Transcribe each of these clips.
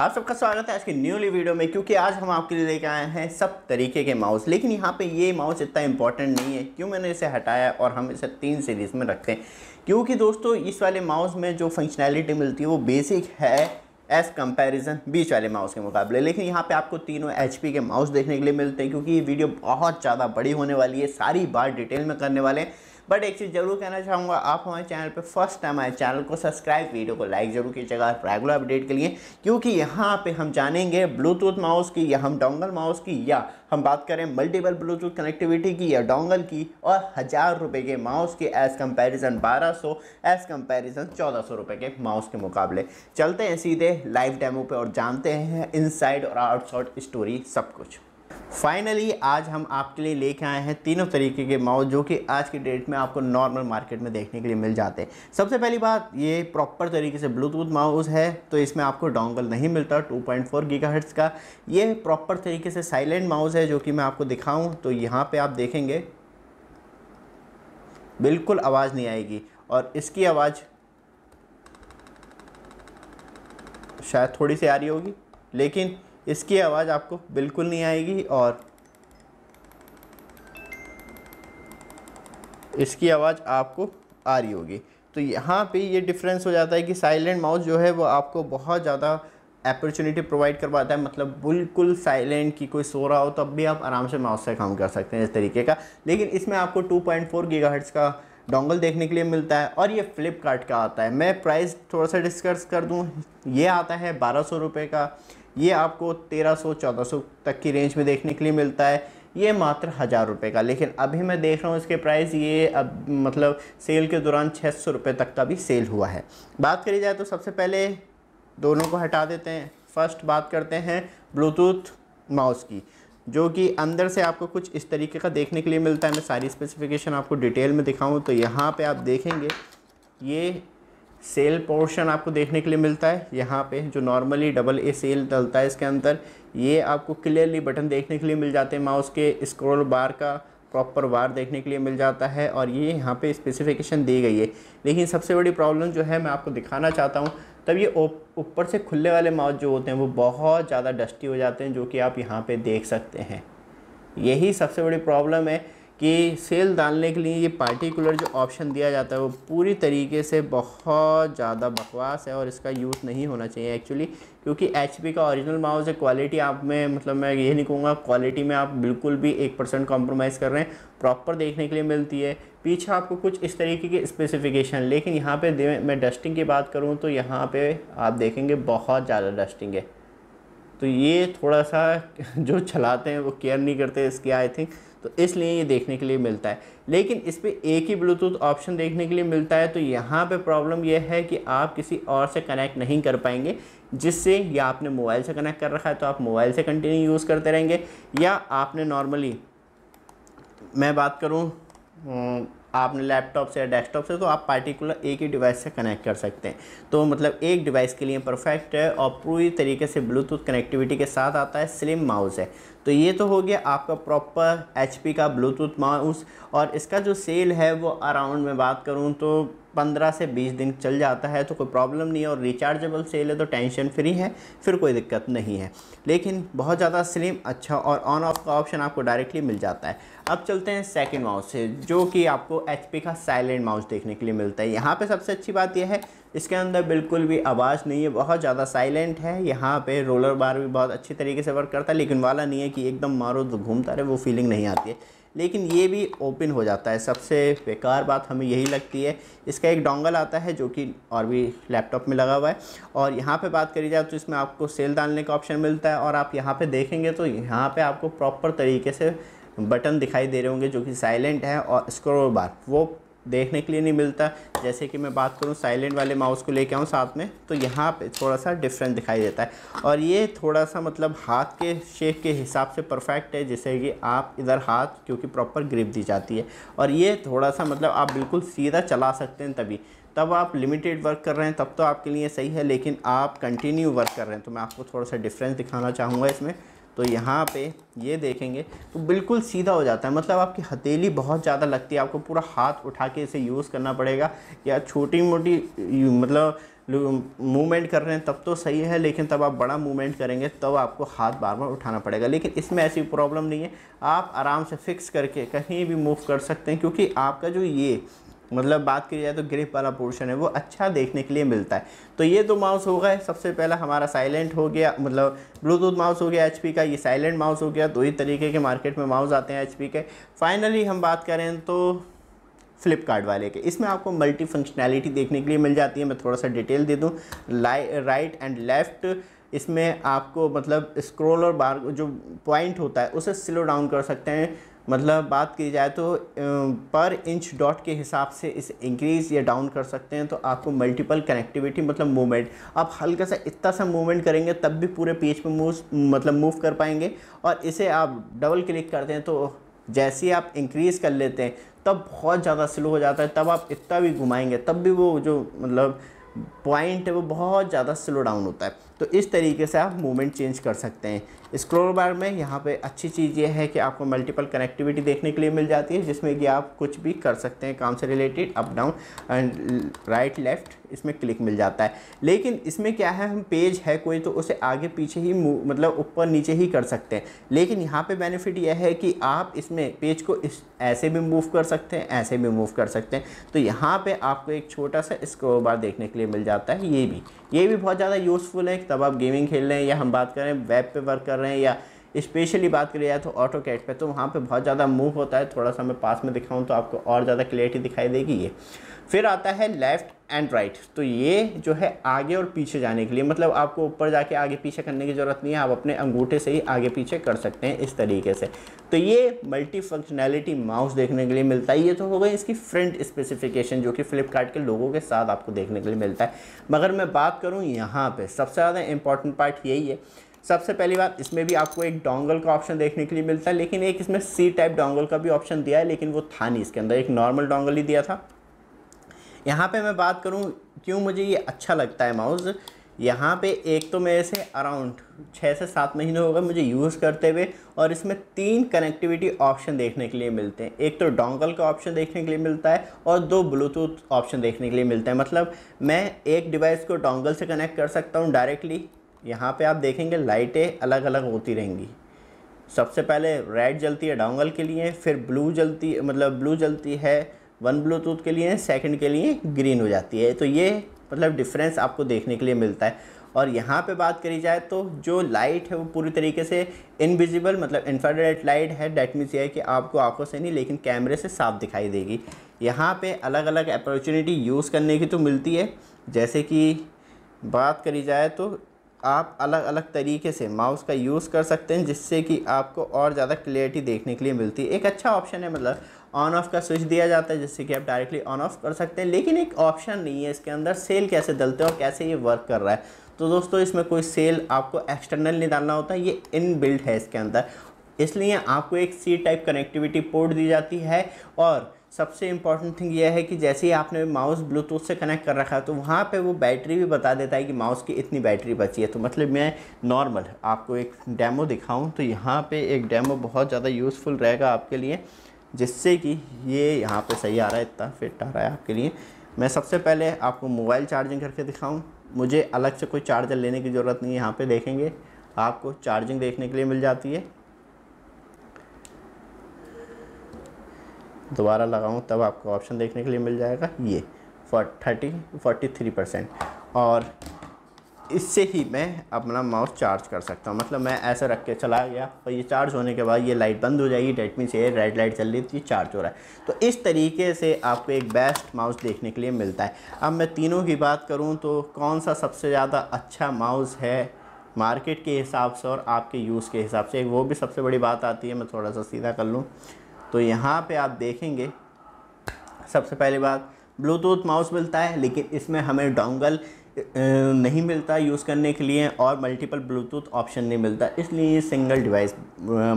आप सबका स्वागत है आज की न्यूली वीडियो में क्योंकि आज हम आपके लिए लेके आए हैं सब तरीके के माउस लेकिन यहाँ पे ये माउस इतना इंपॉर्टेंट नहीं है क्यों मैंने इसे हटाया और हम इसे तीन सीरीज़ में रखते हैं क्योंकि दोस्तों इस वाले माउस में जो फंक्शनैलिटी मिलती है वो बेसिक है एज़ कंपैरिजन बीच वाले माउस के मुकाबले लेकिन यहाँ पे आपको तीनों एच के माउस देखने के लिए मिलते हैं क्योंकि ये वीडियो बहुत ज़्यादा बड़ी होने वाली है सारी बात डिटेल में करने वाले हैं बट एक चीज़ जरूर कहना चाहूँगा आप हमारे चैनल पर फर्स्ट टाइम आए चैनल को सब्सक्राइब वीडियो को लाइक जरूर कीजिएगा रेगुलर अपडेट के लिए क्योंकि यहाँ पर हम जानेंगे ब्लूटूथ माउस की या हम डोंगल माउस की या हम बात करें मल्टीपल ब्लूटूथ कनेक्टिविटी की या डोंगल की और हज़ार रुपये के माउस के एज़ कंपेरिजन बारह सौ एज़ कंपेरिजन चौदह सौ रुपये के माउस के मुकाबले चलते हैं सीधे लाइव डेमो पे और जानते हैं इनसाइड और आउटसाइड स्टोरी सब कुछ फाइनली आज हम आपके लिए लेके आए हैं तीनों तरीके के माउस जो कि आज की डेट में आपको नॉर्मल मार्केट में देखने के लिए मिल जाते हैं सबसे पहली बात ये प्रॉपर तरीके से ब्लूटूथ माउस है तो इसमें आपको डोंगल नहीं मिलता 2.4 पॉइंट का ये प्रॉपर तरीके से साइलेंट माउस है जो कि मैं आपको दिखाऊँ तो यहाँ पर आप देखेंगे बिल्कुल आवाज़ नहीं आएगी और इसकी आवाज़ शायद थोड़ी सी आ रही होगी लेकिन इसकी आवाज़ आपको बिल्कुल नहीं आएगी और इसकी आवाज़ आपको आ रही होगी तो यहाँ पे ये डिफरेंस हो जाता है कि साइलेंट माउस जो है वो आपको बहुत ज़्यादा अपॉर्चुनिटी प्रोवाइड करवाता है मतलब बिल्कुल साइलेंट की कोई सो रहा हो तब भी आप आराम से माउस से काम कर सकते हैं इस तरीके का लेकिन इसमें आपको 2.4 पॉइंट का डोंगल देखने के लिए मिलता है और ये फ्लिपकार्ट का आता है मैं प्राइस थोड़ा सा डिस्कस कर दूँ ये आता है बारह सौ का ये आपको 1300-1400 तक की रेंज में देखने के लिए मिलता है ये मात्र हज़ार रुपये का लेकिन अभी मैं देख रहा हूँ इसके प्राइस ये अब मतलब सेल के दौरान छः सौ रुपये तक का भी सेल हुआ है बात करी जाए तो सबसे पहले दोनों को हटा देते हैं फर्स्ट बात करते हैं ब्लूटूथ माउस की जो कि अंदर से आपको कुछ इस तरीके का देखने के लिए मिलता है मैं सारी स्पेसिफिकेशन आपको डिटेल में दिखाऊं तो यहाँ पे आप देखेंगे ये सेल पोर्शन आपको देखने के लिए मिलता है यहाँ पे जो नॉर्मली डबल ए सेल डलता है इसके अंदर ये आपको क्लियरली बटन देखने के लिए मिल जाते हैं माउस के स्क्रॉल बार का प्रॉपर वार देखने के लिए मिल जाता है और ये यहाँ पे स्पेसिफिकेशन दी गई है लेकिन सबसे बड़ी प्रॉब्लम जो है मैं आपको दिखाना चाहता हूँ तब ये ऊपर से खुलने वाले माउस जो होते हैं वो बहुत ज़्यादा डस्टी हो जाते हैं जो कि आप यहाँ पर देख सकते हैं यही सबसे बड़ी प्रॉब्लम है कि सेल डालने के लिए ये पार्टिकुलर जो ऑप्शन दिया जाता है वो पूरी तरीके से बहुत ज़्यादा बकवास है और इसका यूज़ नहीं होना चाहिए एक्चुअली क्योंकि एच का ओरिजिनल माउस है क्वालिटी आप में मतलब मैं ये नहीं कहूँगा क्वालिटी में आप बिल्कुल भी एक परसेंट कॉम्प्रोमाइज़ कर रहे हैं प्रॉपर देखने के लिए मिलती है पीछे आपको कुछ इस तरीके की स्पेसिफिकेशन लेकिन यहाँ पर मैं डस्टिंग की बात करूँ तो यहाँ पर आप देखेंगे बहुत ज़्यादा डस्टिंग है तो ये थोड़ा सा जो चलाते हैं वो केयर नहीं करते इसकी आई थिंक तो इसलिए ये देखने के लिए मिलता है लेकिन इस पर एक ही ब्लूटूथ ऑप्शन देखने के लिए मिलता है तो यहाँ पे प्रॉब्लम यह है कि आप किसी और से कनेक्ट नहीं कर पाएंगे जिससे या आपने मोबाइल से कनेक्ट कर रखा है तो आप मोबाइल से कंटिन्यू यूज़ करते रहेंगे या आपने नॉर्मली मैं बात करूँ आपने लैपटॉप से या डेस्कटॉप से तो आप पार्टिकुलर एक ही डिवाइस से कनेक्ट कर सकते हैं तो मतलब एक डिवाइस के लिए परफेक्ट है और पूरी तरीके से ब्लूटूथ कनेक्टिविटी के साथ आता है स्लिम माउस है तो ये तो हो गया आपका प्रॉपर एच का ब्लूटूथ माउस और इसका जो सेल है वो अराउंड में बात करूँ तो पंद्रह से बीस दिन चल जाता है तो कोई प्रॉब्लम नहीं है और रिचार्जेबल सेल है तो टेंशन फ्री है फिर कोई दिक्कत नहीं है लेकिन बहुत ज़्यादा स्लिम अच्छा और ऑन ऑफ का ऑप्शन आपको डायरेक्टली मिल जाता है अब चलते हैं सेकेंड माउस से जो कि आपको एच का साइलेंट माउस देखने के लिए मिलता है यहाँ पर सबसे अच्छी बात यह है इसके अंदर बिल्कुल भी आवाज़ नहीं है बहुत ज़्यादा साइलेंट है यहाँ पे रोलर बार भी बहुत अच्छी तरीके से वर्क करता है लेकिन वाला नहीं है कि एकदम मारो तो घूमता रहे वो फीलिंग नहीं आती है लेकिन ये भी ओपन हो जाता है सबसे बेकार बात हमें यही लगती है इसका एक डोंगल आता है जो कि और भी लैपटॉप में लगा हुआ है और यहाँ पे बात करी जाए तो इसमें आपको सेल डालने का ऑप्शन मिलता है और आप यहाँ पे देखेंगे तो यहाँ पे आपको प्रॉपर तरीके से बटन दिखाई दे रहे होंगे जो कि साइलेंट है और स्क्रोल बार वो देखने के लिए नहीं मिलता जैसे कि मैं बात करूँ साइलेंट वाले माउस को लेके आऊँ साथ में तो यहाँ पे थोड़ा सा डिफरेंस दिखाई देता है और ये थोड़ा सा मतलब हाथ के शेप के हिसाब से परफेक्ट है जैसे कि आप इधर हाथ क्योंकि प्रॉपर ग्रिप दी जाती है और ये थोड़ा सा मतलब आप बिल्कुल सीधा चला सकते हैं तभी तब आप लिमिटेड वर्क कर रहे हैं तब तो आपके लिए सही है लेकिन आप कंटिन्यू वर्क कर रहे हैं तो मैं आपको थोड़ा सा डिफरेंस दिखाना चाहूँगा इसमें तो यहाँ पे ये देखेंगे तो बिल्कुल सीधा हो जाता है मतलब आपकी हथेली बहुत ज़्यादा लगती है आपको पूरा हाथ उठा के इसे यूज़ करना पड़ेगा या छोटी मोटी मतलब मूवमेंट कर रहे हैं तब तो सही है लेकिन तब आप बड़ा मूवमेंट करेंगे तब तो आपको हाथ बार बार उठाना पड़ेगा लेकिन इसमें ऐसी प्रॉब्लम नहीं है आप आराम से फिक्स करके कहीं भी मूव कर सकते हैं क्योंकि आपका जो ये मतलब बात की जाए तो ग्रिप वाला पोर्शन है वो अच्छा देखने के लिए मिलता है तो ये तो माउस हो गए सबसे पहला हमारा साइलेंट हो गया मतलब ब्लूटूथ माउस हो गया एच का ये साइलेंट माउस हो गया दो ही तरीके के मार्केट में माउस आते हैं एच के फाइनली हम बात करें तो फ्लिपकार्ट वाले के इसमें आपको मल्टी फंक्शनैलिटी देखने के लिए मिल जाती है मैं थोड़ा सा डिटेल दे दूँ राइट एंड लेफ़्ट इसमें आपको मतलब स्क्रोल और बार जो पॉइंट होता है उसे स्लो डाउन कर सकते हैं मतलब बात की जाए तो पर इंच डॉट के हिसाब से इस इंक्रीज़ या डाउन कर सकते हैं तो आपको मल्टीपल कनेक्टिविटी मतलब मूवमेंट आप हल्का सा इतना सा मूवमेंट करेंगे तब भी पूरे पेज पे मूव मतलब मूव कर पाएंगे और इसे आप डबल क्लिक करते हैं तो जैसे ही आप इंक्रीज़ कर लेते हैं तब बहुत ज़्यादा स्लो हो जाता है तब आप इतना भी घुमाएंगे तब भी वो जो मतलब पॉइंट है वो बहुत ज़्यादा स्लो डाउन होता है तो इस तरीके से आप मूवमेंट चेंज कर सकते हैं स्क्रोल बार में यहाँ पे अच्छी चीज़ ये है कि आपको मल्टीपल कनेक्टिविटी देखने के लिए मिल जाती है जिसमें कि आप कुछ भी कर सकते हैं काम से related up down and right left इसमें क्लिक मिल जाता है लेकिन इसमें क्या है हम पेज है कोई तो उसे आगे पीछे ही मतलब ऊपर नीचे ही कर सकते हैं लेकिन यहाँ पर बेनिफिट यह है कि आप इसमें पेज को इस ऐसे भी मूव कर सकते हैं ऐसे भी मूव कर सकते हैं तो यहाँ पर आपको एक छोटा सा स्क्रोल बार देखने के लिए मिल जाता है ये भी ये भी बहुत ज़्यादा यूज़फुल है तब आप गेमिंग खेल रहे हैं या हम बात करें वेब पे वर्क कर रहे हैं या स्पेशली बात करी जाए तो ऑटो कैट पर तो वहाँ पर बहुत ज़्यादा मूव होता है थोड़ा सा मैं पास में दिखाऊँ तो आपको और ज़्यादा क्लियरिटी दिखाई देगी ये फिर आता है लेफ़्ट एंड राइट तो ये जो है आगे और पीछे जाने के लिए मतलब आपको ऊपर जाके आगे पीछे करने की ज़रूरत नहीं है आप अपने अंगूठे से ही आगे पीछे कर सकते हैं इस तरीके से तो ये मल्टी फंक्शनैलिटी माउस देखने के लिए मिलता है ये तो हो गई इसकी फ्रंट स्पेसिफिकेशन जो कि फ्लिपकार्ट के लोगों के साथ आपको देखने के लिए मिलता है मगर मैं बात करूँ यहाँ पर सबसे ज़्यादा इंपॉर्टेंट पार्ट यही है सबसे पहली बात इसमें भी आपको एक डोंगल का ऑप्शन देखने के लिए मिलता है लेकिन एक इसमें सी टाइप डोंगल का भी ऑप्शन दिया है लेकिन वो था नहीं इसके अंदर एक नॉर्मल डोंगल ही दिया था यहाँ पे मैं बात करूँ क्यों मुझे ये अच्छा लगता है माउस यहाँ पे एक तो मेरे से अराउंड छः से सात महीने हो गए मुझे यूज़ करते हुए और इसमें तीन कनेक्टिविटी ऑप्शन देखने के लिए मिलते हैं एक तो डोंगल का ऑप्शन देखने के लिए मिलता है और दो ब्लूटूथ ऑप्शन देखने के लिए मिलता है मतलब मैं एक डिवाइस को डोंगल से कनेक्ट कर सकता हूँ डायरेक्टली यहाँ पे आप देखेंगे लाइटें अलग अलग होती रहेंगी सबसे पहले रेड जलती है डोंगल के लिए फिर ब्लू जलती मतलब ब्लू जलती है वन ब्लूटूथ के लिए सेकंड के लिए ग्रीन हो जाती है तो ये मतलब डिफरेंस आपको देखने के लिए मिलता है और यहाँ पे बात करी जाए तो जो लाइट है वो पूरी तरीके से इनविजिबल मतलब इंफ्रारेड लाइट है डेट मीन्स ये है कि आपको आंखों से नहीं लेकिन कैमरे से साफ दिखाई देगी यहाँ पे अलग अलग अपॉर्चुनिटी यूज़ करने की तो मिलती है जैसे कि बात करी जाए तो आप अलग अलग तरीके से माउस का यूज़ कर सकते हैं जिससे कि आपको और ज़्यादा क्लियरिटी देखने के लिए मिलती है एक अच्छा ऑप्शन है मतलब ऑन ऑफ का स्विच दिया जाता है जिससे कि आप डायरेक्टली ऑन ऑफ कर सकते हैं लेकिन एक ऑप्शन नहीं है इसके अंदर सेल कैसे डलते हैं और कैसे ये वर्क कर रहा है तो दोस्तों इसमें कोई सेल आपको एक्सटर्नल नहीं डालना होता ये इन है इसके अंदर इसलिए आपको एक सी टाइप कनेक्टिविटी पोर्ट दी जाती है और सबसे इम्पॉर्टेंट थिंग यह है कि जैसे ही आपने माउस ब्लूटूथ से कनेक्ट कर रखा है तो वहाँ पे वो बैटरी भी बता देता है कि माउस की इतनी बैटरी बची है तो मतलब मैं नॉर्मल आपको एक डेमो दिखाऊं तो यहाँ पे एक डेमो बहुत ज़्यादा यूज़फुल रहेगा आपके लिए जिससे कि ये यहाँ पे सही आ रहा है इतना फिट आ रहा है आपके लिए मैं सबसे पहले आपको मोबाइल चार्जिंग करके दिखाऊँ मुझे अलग से कोई चार्जर लेने की ज़रूरत नहीं है यहाँ पर देखेंगे आपको चार्जिंग देखने के लिए मिल जाती है दोबारा लगाऊँ तब आपको ऑप्शन देखने के लिए मिल जाएगा ये for thirty forty three percent और इससे ही मैं अपना माउस चार्ज कर सकता हूँ मतलब मैं ऐसा रख के चला गया और ये चार्ज होने के बाद ये लाइट बंद हो जाएगी डेट मीन ये रेड लाइट चल रही थी चार्ज हो रहा है तो इस तरीके से आपको एक बेस्ट माउस देखने के लिए मिलता है अब मैं तीनों की बात करूँ तो कौन सा सबसे ज़्यादा अच्छा माउस है मार्केट के हिसाब से और आपके यूज़ के हिसाब से वो भी सबसे बड़ी बात आती है मैं थोड़ा सा सीधा कर लूँ तो यहाँ पे आप देखेंगे सबसे पहली बात ब्लूटूथ माउस मिलता है लेकिन इसमें हमें डोंगल नहीं मिलता यूज़ करने के लिए और मल्टीपल ब्लूटूथ ऑप्शन नहीं मिलता इसलिए ये सिंगल डिवाइस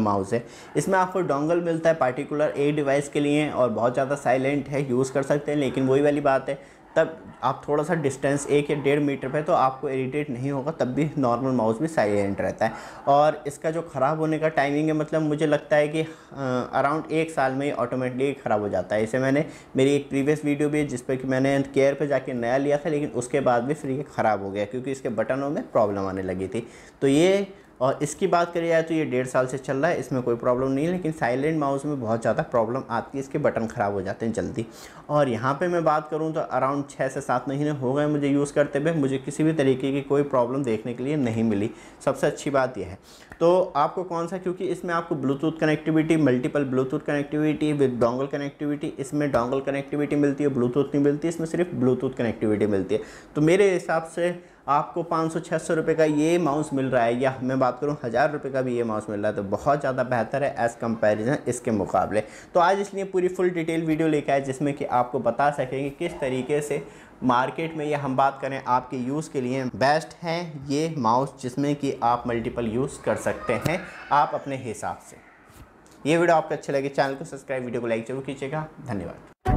माउस है इसमें आपको डोंगल मिलता है पार्टिकुलर ए डिवाइस के लिए और बहुत ज़्यादा साइलेंट है यूज़ कर सकते हैं लेकिन वही वाली बात है तब आप थोड़ा सा डिस्टेंस एक या डेढ़ मीटर पर तो आपको इरीटेट नहीं होगा तब भी नॉर्मल माउस भी साइलेंट रहता है और इसका जो ख़राब होने का टाइमिंग है मतलब मुझे लगता है कि अराउंड एक साल में ही ऑटोमेटिकली ख़राब हो जाता है इसे मैंने मेरी एक प्रीवियस वीडियो भी जिस पर कि मैंने केयर पर जाके नया लिया था लेकिन उसके बाद भी फिर ये ख़राब हो गया क्योंकि इसके बटनों में प्रॉब्लम आने लगी थी तो ये और इसकी बात करी जाए तो ये डेढ़ साल से चल रहा है इसमें कोई प्रॉब्लम नहीं है लेकिन साइलेंट माउस में बहुत ज़्यादा प्रॉब्लम आती है इसके बटन ख़राब हो जाते हैं जल्दी और यहाँ पे मैं बात करूँ तो अराउंड छः से सात महीने हो गए मुझे यूज़ करते हुए मुझे किसी भी तरीके की कोई प्रॉब्लम देखने के लिए नहीं मिली सबसे अच्छी बात यह है तो आपको कौन सा क्योंकि इसमें आपको Bluetooth connectivity multiple Bluetooth connectivity with dongle connectivity इसमें डोंगल कनेक्टिविटी मिलती है ब्लूटूथ नहीं मिलती इसमें सिर्फ ब्लूटूथ कनेक्टिविटी मिलती है तो मेरे हिसाब से आपको पाँच सौ छः सौ रुपये का ये माउस मिल रहा है या मैं बात करूँ हज़ार रुपये का भी ये माउस मिल रहा है तो बहुत ज़्यादा बेहतर है एज़ कंपेरिजन इसके मुकाबले तो आज इसलिए पूरी फुल डिटेल वीडियो लेकर आए जिसमें कि आपको बता सकें कि किस तरीके से मार्केट में ये हम बात करें आपके यूज़ के लिए बेस्ट हैं ये माउस जिसमें कि आप मल्टीपल यूज़ कर सकते हैं आप अपने हिसाब से ये वीडियो आपको अच्छा लगे चैनल को सब्सक्राइब वीडियो को लाइक जरूर कीजिएगा धन्यवाद